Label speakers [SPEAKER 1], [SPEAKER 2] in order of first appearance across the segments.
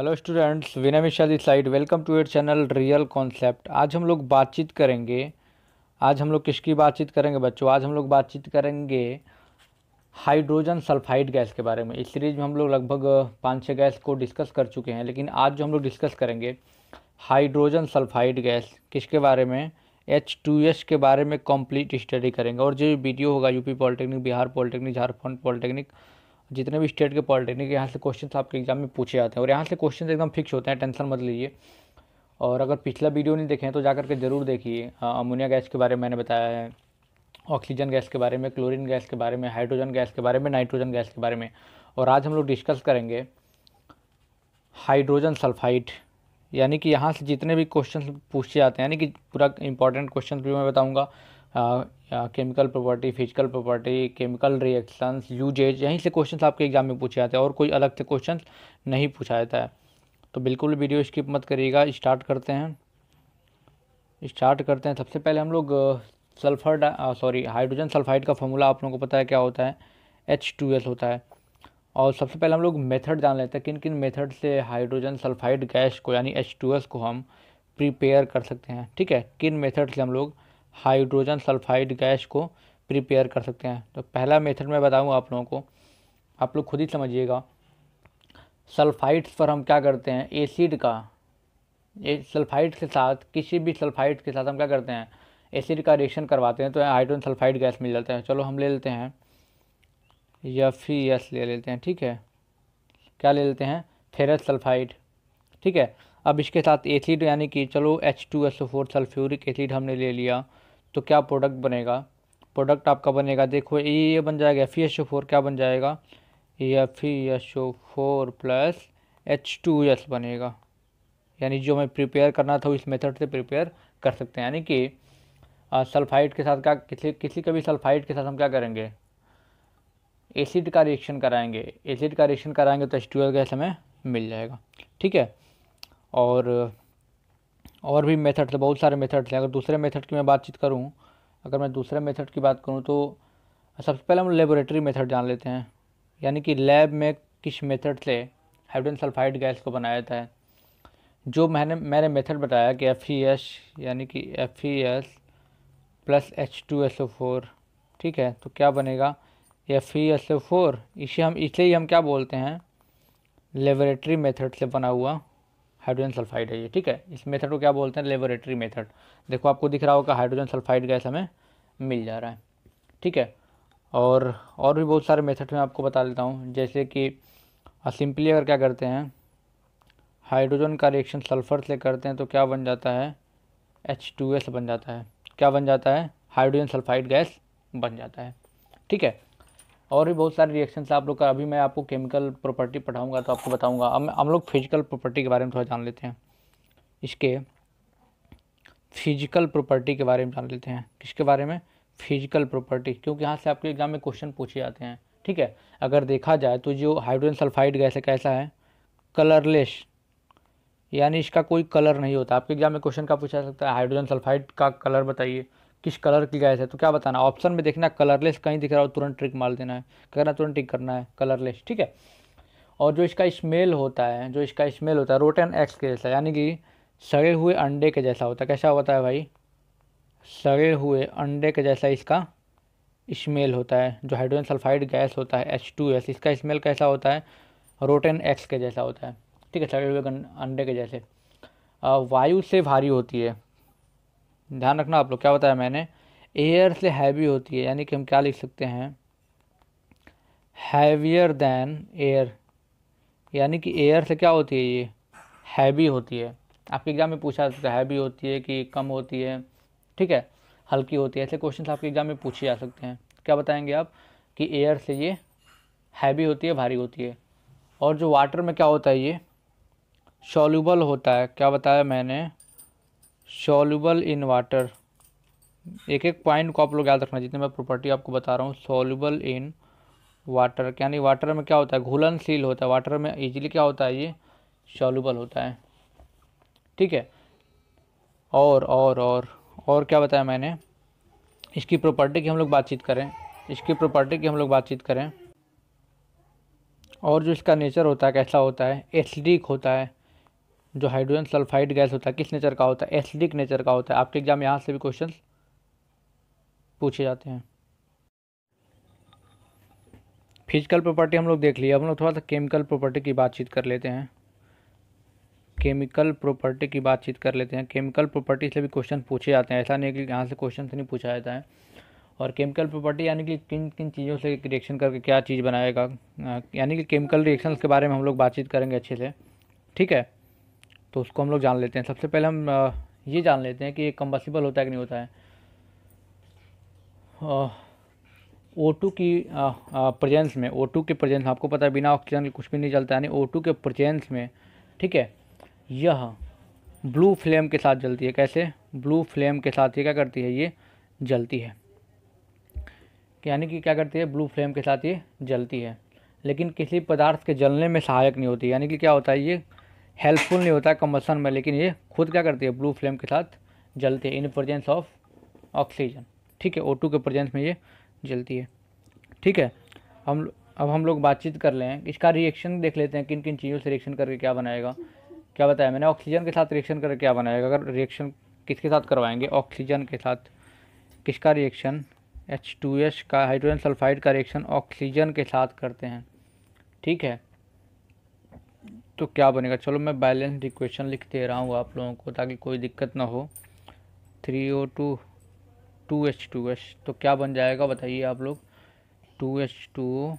[SPEAKER 1] hello students Vinay Mishra the side welcome to your channel real concept आज हम लोग बातचीत करेंगे आज हम लोग किसकी बातचीत करेंगे बच्चों आज हम लोग बातचीत करेंगे हाइड्रोजन सल्फाइड गैस के बारे में इस सीरीज में हम लोग लगभग पाँच छः गैस को डिस्कस कर चुके हैं लेकिन आज जो हम लोग डिस्कस करेंगे हाइड्रोजन सल्फाइड गैस किसके बारे में एच टू एस के बारे में कंप्लीट स्टडी करेंगे और जो वीडियो होगा UP polytechnic Bihar polytechnic Jharkhand polytechnic जितने भी स्टेट के पॉलिटेक्निक यहाँ से क्वेश्चन आपके एग्जाम में पूछे जाते हैं और यहाँ से क्वेश्चन एकदम फिक्स होते हैं टेंशन मत लीजिए और अगर पिछला वीडियो नहीं देखें तो जा करके ज़रूर देखिए अमोनिया गैस के बारे में मैंने बताया है ऑक्सीजन गैस के बारे में क्लोरीन गैस के बारे में हाइड्रोजन गैस के बारे में नाइट्रोजन गैस के बारे में और आज हम लोग डिस्कस करेंगे हाइड्रोजन सल्फाइड यानी कि यहाँ से जितने भी क्वेश्चन पूछे जाते हैं यानी कि पूरा इंपॉर्टेंट क्वेश्चन भी मैं बताऊँगा chemical property physical property chemical reactions usages यहीं से क्वेश्चन आपके एग्जाम में पूछे जाते हैं और कोई अलग से क्वेश्चन नहीं पूछा जाता है तो बिल्कुल वीडियो स्किप मत करिएगा स्टार्ट करते हैं स्टार्ट करते हैं सबसे पहले हम लोग सल्फर सॉरी हाइड्रोजन सल्फाइड का फॉर्मूला आप लोगों को पता है क्या होता है एच टू एस होता है और सबसे पहले हम लोग मेथड जान लेते हैं किन किन मेथड से हाइड्रोजन सल्फाइड गैस को यानी एच टू एस को हम प्रिपेयर कर सकते हैं ठीक है किन मेथड से हम लोग हाइड्रोजन सल्फाइड गैस को प्रिपेयर कर सकते हैं तो पहला मेथड मैं बताऊँ आप लोगों को आप लोग खुद ही समझिएगा सल्फाइड्स पर हम क्या करते हैं एसिड का ए सल्फाइड के साथ किसी भी सल्फाइड के साथ हम क्या करते हैं एसिड का रिएक्शन करवाते हैं तो हाइड्रोजन सल्फाइड गैस मिल जाता है चलो हम ले लेते हैं या फिर यस ले लेते हैं ठीक है क्या ले लेते हैं फेरस सल्फाइड ठीक है अब इसके साथ एसिड यानी कि चलो H two S O four sulphuric acid हमने ले लिया तो क्या प्रोडक्ट बनेगा प्रोडक्ट आपका बनेगा देखो ये बन जाएगा F E H O four क्या बन जाएगा F E H O four plus H two S बनेगा यानी जो हमें प्रिपेयर करना था इस मेथड से प्रिपेयर कर सकते हैं यानी कि सल्फाइड के साथ क्या किसी किसी का भी सल्फाइड के साथ हम क्या करेंगे एसिड का रिएक्शन कराएंगे एसिड का रिएक्शन कराएंगे तो एच टू एस गैस हमें मिल जाएगा ठीक है और और भी मेथड्स हैं बहुत सारे मेथड्स हैं अगर दूसरे मेथड की मैं बातचीत करूँ अगर मैं दूसरे मेथड की बात करूँ तो सबसे पहले हम लेबोरेटरी मेथड जान लेते हैं यानी कि लैब में किस मेथड से हाइड्रोजन सल्फाइड गैस को बनाया जाता है जो मैंने मैंने मेथड बताया कि एफ ई एस यानी कि F E S plus H two S O four ठीक है तो क्या बनेगा F E S O four इसे हम इसे ही हम क्या बोलते हैं लेबोरेटरी मेथड से बना हुआ हाइड्रोजन सल्फाइड है ये ठीक है इस मेथड को क्या बोलते हैं लेबोरेटरी मेथड देखो आपको दिख रहा होगा हाइड्रोजन सल्फाइड गैस हमें मिल जा रहा है ठीक है और और भी बहुत सारे मेथड मैं आपको बता देता हूँ जैसे कि सिंपली अगर क्या करते हैं हाइड्रोजन का रिएक्शन सल्फ़र से करते हैं तो क्या बन जाता है एच टू एस बन जाता है क्या बन जाता है हाइड्रोजन सल्फाइड गैस बन जाता है ठीक है और भी बहुत सारे रिएक्शन आप लोग का अभी मैं आपको केमिकल प्रॉपर्टी पढ़ाऊँगा तो आपको बताऊँगा अब हम लोग फिजिकल प्रॉपर्टी के बारे में थोड़ा जान लेते हैं इसके फिजिकल प्रॉपर्टी के बारे में जान लेते हैं किसके बारे में फिजिकल प्रॉपर्टी क्योंकि यहाँ से आपके एग्जाम में क्वेश्चन पूछे जाते हैं ठीक है अगर देखा जाए तो जो हाइड्रोजन सल्फाइड गैस है कैसा है कलरलेस यानी इसका कोई कलर नहीं होता आपके एग्जाम में क्वेश्चन का पूछा सकता है हाइड्रोजन सल्फाइड का कलर बताइए किस कलर की गैस है तो क्या बताना ऑप्शन में देखना कलरलेस कहीं दिख रहा हो तुरंत ट्रिक मार देना है करना तुरंत ट्रिक करना है कलरलेस ठीक है और जो इसका स्मेल होता है जो इसका स्मेल होता है रोटन एक्स के जैसा यानी कि सड़े हुए अंडे के जैसा होता है कैसा होता है भाई सड़े हुए अंडे के जैसा इसका स्मेल होता है जो हाइड्रोजन सल्फाइड गैस होता है एच टू एस इसका स्मेल कैसा होता है रोटेन एक्स के जैसा होता है ठीक है सड़े हुए अंडे के जैसे वायु से भारी होती है ध्यान रखना आप लोग क्या बताया मैंने एयर से हैवी होती है यानी कि हम क्या लिख सकते हैं हैवियर दैन एयर यानी कि एयर से क्या होती है ये हैवी होती है आपके एग्ज़ाम में पूछा जा सकता है हैवी होती है कि कम होती है ठीक है हल्की होती है ऐसे क्वेश्चन आपके एग्ज़ाम में पूछे जा सकते हैं क्या बताएंगे आप कि एयर से ये हैवी होती है भारी होती है और जो वाटर में क्या होता है ये सॉल्यूबल होता है क्या बताया मैंने सॉल्यूबल इन वाटर एक एक पॉइंट को आप लोग याद रखना जितने मैं प्रॉपर्टी आपको बता रहा हूँ सॉल्यूबल इन वाटर यानी वाटर में क्या होता है घुलनशील होता है वाटर में इजीली क्या होता है ये सॉल्यूबल होता है ठीक है और और और और क्या बताया मैंने इसकी प्रॉपर्टी की हम लोग बातचीत करें इसकी प्रॉपर्टी की हम लोग बातचीत करें और जो इसका नेचर होता है कैसा होता है एसिडिक होता है जो हाइड्रोजन सल्फाइड गैस होता है किस नेचर का होता है एसिडिक नेचर का होता है आपके एग्जाम यहाँ से भी क्वेश्चन पूछे जाते हैं फिजिकल प्रॉपर्टी हम लोग देख लिए हम लोग थोड़ा सा केमिकल प्रॉपर्टी की बातचीत कर लेते हैं केमिकल प्रॉपर्टी की बातचीत कर लेते हैं केमिकल प्रॉपर्टी से भी क्वेश्चन पूछे जाते हैं ऐसा नहीं कि यहाँ से क्वेश्चन से नहीं पूछा जाता है और केमिकल प्रॉपर्टी यानी कि किन किन चीज़ों से रिएक्शन करके क्या चीज़ बनाएगा यानी कि केमिकल रिएक्शन के बारे में हम लोग बातचीत करेंगे अच्छे से ठीक है तो उसको हम लोग जान लेते हैं सबसे पहले हम ये जान लेते हैं कि ये कम्बसिबल होता है कि नहीं होता है ओ टू की प्रजेंस में ओ टू के प्रजेंस आपको पता है बिना ऑक्सीजन के कुछ भी नहीं चलता यानी ओ टू के प्रजेंस में ठीक है यह ब्लू फ्लेम के साथ जलती है कैसे ब्लू फ्लेम के साथ ये क्या करती है ये जलती है यानी कि क्या करती है ब्लू फ्लेम के साथ ये जलती है लेकिन किसी पदार्थ के जलने में सहायक नहीं होती यानी कि क्या होता है ये हेल्पफुल नहीं होता कम्बसन में लेकिन ये खुद क्या करती है ब्लू फ्लेम के साथ जलती है इन प्रजेंस ऑफ ऑक्सीजन ठीक है ओ के प्रजेंस में ये जलती है ठीक है हम अब हम लोग बातचीत कर लें इसका रिएक्शन देख लेते हैं किन किन चीज़ों से रिएक्शन करके क्या बनाएगा क्या बताया मैंने ऑक्सीजन के साथ रिएक्शन करके क्या बनाएगा अगर रिएक्शन किसके साथ करवाएंगे ऑक्सीजन के साथ किसका रिएक्शन एच टू का हाइड्रोजन सल्फाइड का रिएक्शन ऑक्सीजन के साथ करते हैं ठीक है तो क्या बनेगा चलो मैं बैलेंस इक्वेशन लिख दे रहा हूँ आप लोगों को ताकि कोई दिक्कत ना हो three O two two H two H तो क्या बन जाएगा बताइए आप लोग two H two O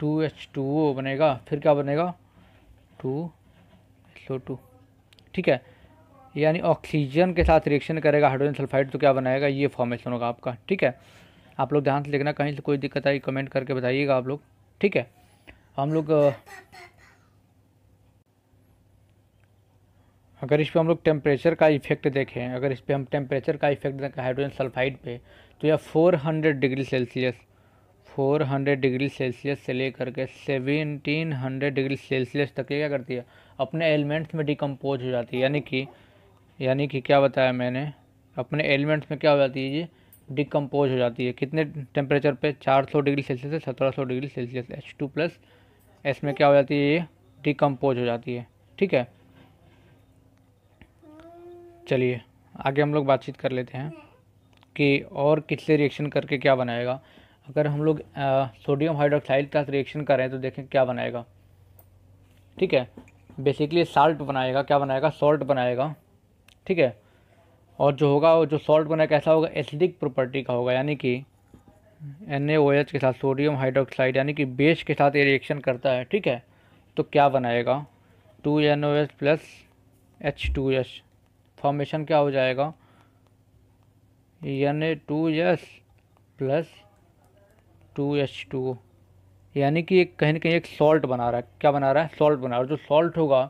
[SPEAKER 1] two H two O बनेगा फिर क्या बनेगा टू एच ओ टू ठीक है यानी ऑक्सीजन के साथ रिएक्शन करेगा हाइड्रोजन सल्फाइड तो क्या बनाएगा ये फॉर्मेशन होगा आपका ठीक है आप लोग ध्यान से लिखना कहीं से कोई दिक्कत आई कमेंट करके बताइएगा आप लोग ठीक है हम लोग अगर इस पर हम लोग टेम्परेचर का इफेक्ट देखें अगर इस पर हम टेम्परेचर का इफेक्ट देखें हाइड्रोजन सल्फाइड पे तो यह 400 डिग्री सेल्सियस 400 डिग्री सेल्सियस से लेकर के 1700 डिग्री सेल्सियस तक ये क्या करती है अपने एलिमेंट्स में डिकम्पोज हो जाती है यानी कि यानी कि क्या बताया मैंने अपने एलिमेंट्स में क्या हो जाती है ये डिकम्पोज हो जाती है कितने टेम्परेचर चार सौ डिग्री सेल्सियस से सौ degree Celsius H two plus इसमें क्या हो जाती है ये डिकम्पोज हो जाती है ठीक है चलिए आगे हम लोग बातचीत कर लेते हैं कि और किससे रिएक्शन करके क्या बनाएगा अगर हम लोग सोडियम हाइड्रोक्साइड के साथ रिएक्शन करें तो देखें क्या बनाएगा ठीक है बेसिकली साल्ट बनाएगा क्या बनाएगा सॉल्ट बनाएगा ठीक है और जो होगा वो जो सॉल्ट बनाएगा ऐसा होगा एसिडिक प्रॉपर्टी का होगा यानी कि एन के साथ सोडियम हाइड्रोक्साइड यानी कि बेस के साथ ये रिएक्शन करता है ठीक है तो क्या बनाएगा two N O plus H two S formation क्या हो जाएगा N A two S plus two H two यानी कि एक कहीं ना कहीं एक सॉल्ट बना रहा है क्या बना रहा है सॉल्ट बना रहा है जो सॉल्ट होगा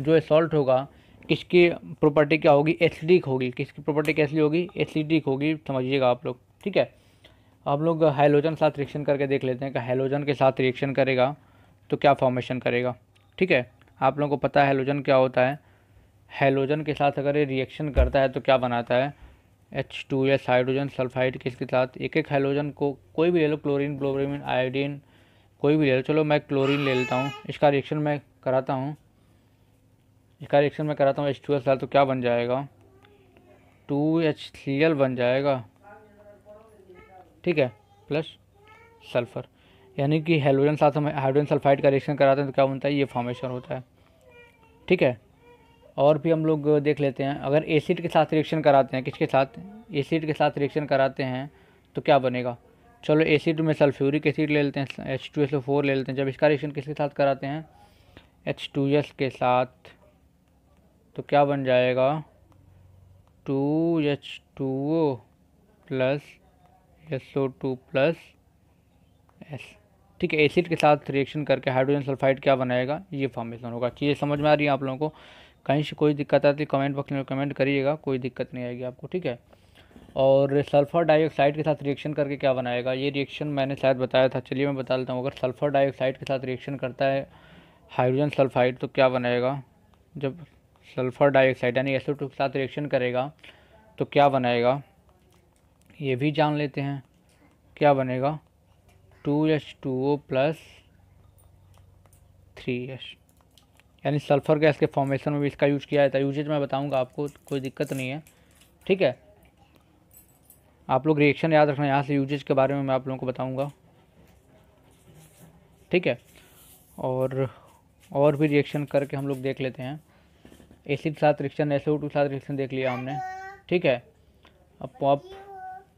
[SPEAKER 1] जो ये सॉल्ट होगा किसकी प्रॉपर्टी क्या होगी एसिडिक होगी किसकी प्रॉपर्टी कैसी होगी एसिडिक होगी समझिएगा आप लोग ठीक है आप लोग हाइलोजन के साथ रिएक्शन करके देख लेते हैं कि हाइलोजन के साथ रिएक्शन करेगा तो क्या फॉर्मेशन करेगा ठीक है आप लोगों को पता है हेलोजन क्या होता है हेलोजन के साथ अगर ये रिएक्शन करता है तो क्या बनाता है H two S hydrogen sulphide किसके साथ एक एक हेलोजन को कोई भी ले लो क्लोरीन क्लोरिन आयोडीन कोई भी ले लो चलो मैं क्लोरीन ले लेता हूँ इसका रिएक्शन मैं कराता हूँ इसका रिएक्शन मैं कराता हूँ एच टू एस तो क्या बन जाएगा टू एच सी एल बन जाएगा ठीक है प्लस सल्फ़र यानी कि हेलोजन साथ हम हाइड्रोजन सल्फाइड का रिएक्शन कराते हैं तो क्या बनता है ये फॉर्मेशन होता है ठीक है और भी हम लोग देख लेते हैं अगर एसिड के साथ रिएक्शन कराते हैं किसके साथ एसिड के साथ रिएक्शन कराते हैं तो क्या बनेगा चलो एसिड में सल्फ्यूरिक एसिड ले लेते हैं H two S O four ले लेते हैं जब इसका रिएक्शन किसके साथ कराते हैं एच टू एस के साथ तो क्या बन जाएगा two H two O plus S O two plus S ठीक है एसिड के साथ रिएक्शन करके हाइड्रोजन सल्फाइड क्या बनाएगा ये फॉर्मेशन होगा चीज़ें समझ में आ रही है आप लोगों को कहीं से कोई दिक्कत आती है कमेंट बॉक्स में कमेंट करिएगा कोई दिक्कत नहीं आएगी आपको ठीक है और सल्फर डाइऑक्साइड के साथ रिएक्शन करके क्या बनाएगा ये रिएक्शन मैंने शायद बताया था चलिए मैं बता देता हूँ अगर सल्फर डाइऑक्साइड के साथ रिएक्शन करता है हाइड्रोजन सल्फाइड तो क्या बनाएगा जब सल्फर डाइऑक्साइड यानी एसओ टू के साथ रिएक्शन करेगा तो क्या बनाएगा ये भी जान लेते हैं क्या बनेगा two H two O plus three H यानी सल्फ़र गैस के फॉर्मेशन में भी इसका यूज किया जाता है यूजेज तो मैं बताऊंगा आपको कोई दिक्कत नहीं है ठीक है आप लोग रिएक्शन याद रखना यहाँ से यूजेज के बारे में मैं आप लोगों को बताऊंगा ठीक है और और भी रिएक्शन करके हम लोग देख लेते हैं एसिड के साथ रिएक्शन एसओ टू के साथ रिएक्शन देख लिया हमने ठीक है अब आप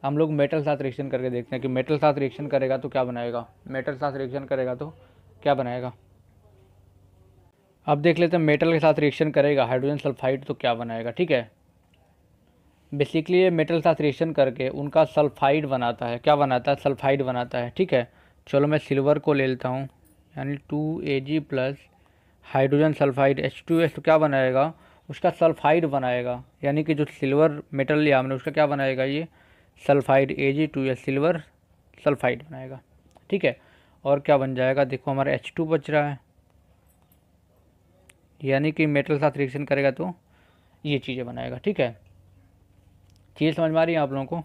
[SPEAKER 1] हम लोग मेटल साथ रिएक्शन करके देखते हैं कि मेटल साथ रिएक्शन करेगा तो क्या बनाएगा मेटल साथ रिएक्शन करेगा तो क्या बनाएगा अब देख लेते हैं मेटल के साथ रिएक्शन करेगा हाइड्रोजन सल्फाइड तो क्या बनाएगा ठीक है बेसिकली ये मेटल के साथ रिएक्शन करके उनका सल्फाइड बनाता है क्या बनाता है सल्फाइड बनाता है ठीक है चलो मैं सिल्वर को ले लेता हूँ यानी two A G plus hydrogen sulphide H two S तो क्या बनाएगा उसका सल्फाइड बनाएगा यानी कि जो सिल्वर मेटल लिया हमने उसका क्या बनाएगा ये सल्फाइड ए जी टू या सिल्वर सल्फाइड बनाएगा ठीक है और क्या बन जाएगा देखो हमारा एच टू बच रहा है यानी कि मेटल साथ रिएक्शन करेगा तो ये चीज़ें बनाएगा ठीक है चीज़ समझ में आ रही है आप लोगों को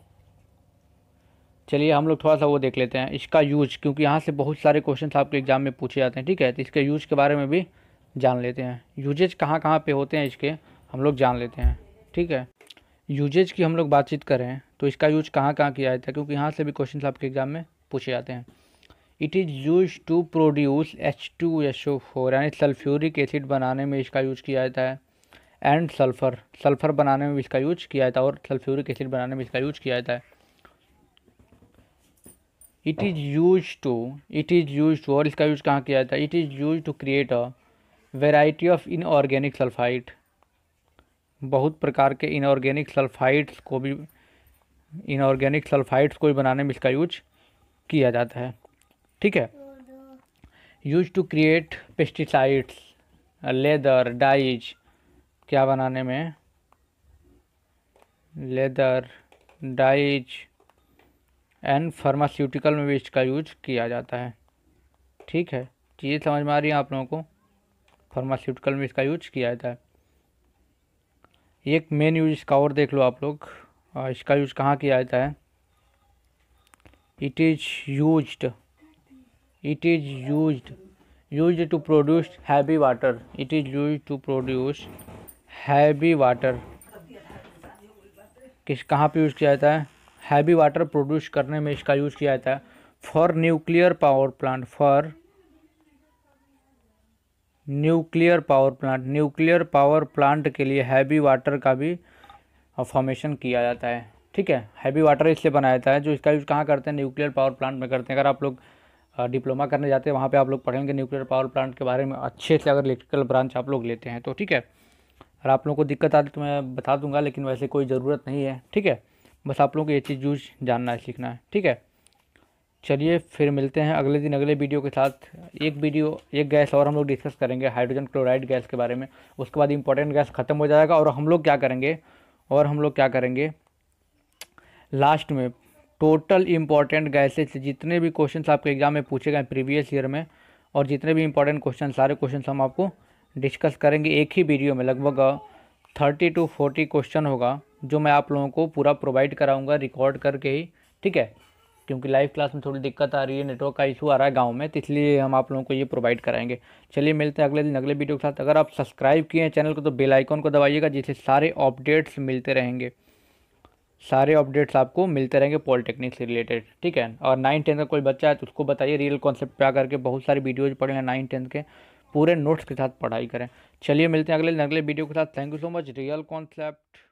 [SPEAKER 1] चलिए हम लोग थोड़ा सा वो देख लेते हैं इसका यूज क्योंकि यहाँ से बहुत सारे क्वेश्चन आपके एग्जाम में पूछे जाते हैं ठीक है तो इसके यूज के बारे में भी जान लेते हैं यूजेज कहाँ कहाँ पे होते हैं इसके हम लोग जान लेते हैं ठीक है यूजेज की हम लोग बातचीत करें तो इसका यूज कहाँ कहाँ किया जाता है क्योंकि यहाँ से भी क्वेश्चन आपके एग्जाम में पूछे जाते हैं it is use to produce H two H O four यानी सल्फ्यूरिक एसिड बनाने में इसका यूज किया जाता है एंड सल्फ़र सल्फ़र बनाने में भी इसका यूज किया जाता है और सल्फ्यूरिक एसिड बनाने में इसका यूज किया जाता है it is use to it is use to और इसका यूज कहाँ किया जाता है it is use to create a variety of inorganic sulphite बहुत प्रकार के इनऑर्गेनिक सल्फाइड्स को भी इनऑर्गेनिक सल्फाइड्स को भी बनाने में इसका यूज किया जाता है ठीक है use to create pesticides leather dyes क्या बनाने में लेदर डाइज एंड फार्मास्यूटिकल में भी इसका यूज किया जाता है ठीक है चीज़ें समझ में आ रही है आप लोगों को फार्मास्यूटिकल में इसका यूज किया जाता है एक मेन यूज इसका और देख लो आप लोग इसका यूज कहाँ किया जाता है it is use it is use use to produce heavy water it is use to produce heavy water किस कहाँ पे यूज़ किया जाता है हैवी वाटर प्रोड्यूस करने में इसका यूज़ किया जाता है for nuclear power plant for nuclear power plant nuclear power plant के लिए हैवी वाटर का भी फॉर्मेशन किया जाता है ठीक है हैवी वाटर इसलिए बनाया जाता है जो इसका यूज़ कहाँ करते हैं न्यूक्लियर पावर प्लांट में करते हैं अगर आप लोग डिप्लोमा करने जाते हैं वहाँ पे आप लोग पढ़ेंगे न्यूक्लियर पावर प्लांट के बारे में अच्छे से अगर इलेक्ट्रिकल ब्रांच आप लोग लेते हैं तो ठीक है अगर आप लोगों को दिक्कत आती तो मैं बता दूंगा लेकिन वैसे कोई ज़रूरत नहीं है ठीक है बस आप लोगों को ये चीज़ यूज जानना है सीखना है ठीक है चलिए फिर मिलते हैं अगले दिन अगले वीडियो के साथ एक वीडियो एक गैस और हम लोग डिस्कस करेंगे हाइड्रोजन क्लोराइड गैस के बारे में उसके बाद इम्पोर्टेंट गैस ख़त्म हो जाएगा और हम लोग क्या करेंगे और हम लोग क्या करेंगे लास्ट में टोटल इम्पॉर्टेंट गैसेज जितने भी क्वेश्चन आपके एग्जाम में पूछे गए प्रीवियस ईयर में और जितने भी इंपॉर्टेंट क्वेश्चन सारे क्वेश्चन हम आपको डिस्कस करेंगे एक ही वीडियो में लगभग थर्टी टू फोर्टी क्वेश्चन होगा जो मैं आप लोगों को पूरा प्रोवाइड कराऊंगा रिकॉर्ड करके ही ठीक है क्योंकि लाइव क्लास में थोड़ी दिक्कत आ रही है नेटवर्क का इशू आ रहा है गाँव में तो इसलिए हम आप लोगों को ये प्रोवाइड कराएंगे चलिए मिलते हैं अगले दिन अगले वीडियो के साथ अगर आप सब्सक्राइब किए हैं चैनल को तो बेल आइकन को दबाइएगा जिससे सारे अपडेट्स मिलते रहेंगे सारे अपडेट्स आपको मिलते रहेंगे पॉलिटेक्निक से रिलेटेड ठीक है और नाइन टेंथ का कोई बच्चा है तो उसको बताइए रियल कॉन्सेप्ट पे करके बहुत सारी वीडियोज पढ़े हैं नाइन टेंथ के पूरे नोट्स के साथ पढ़ाई करें चलिए मिलते हैं अगले अगले वीडियो के साथ thank you so much real concept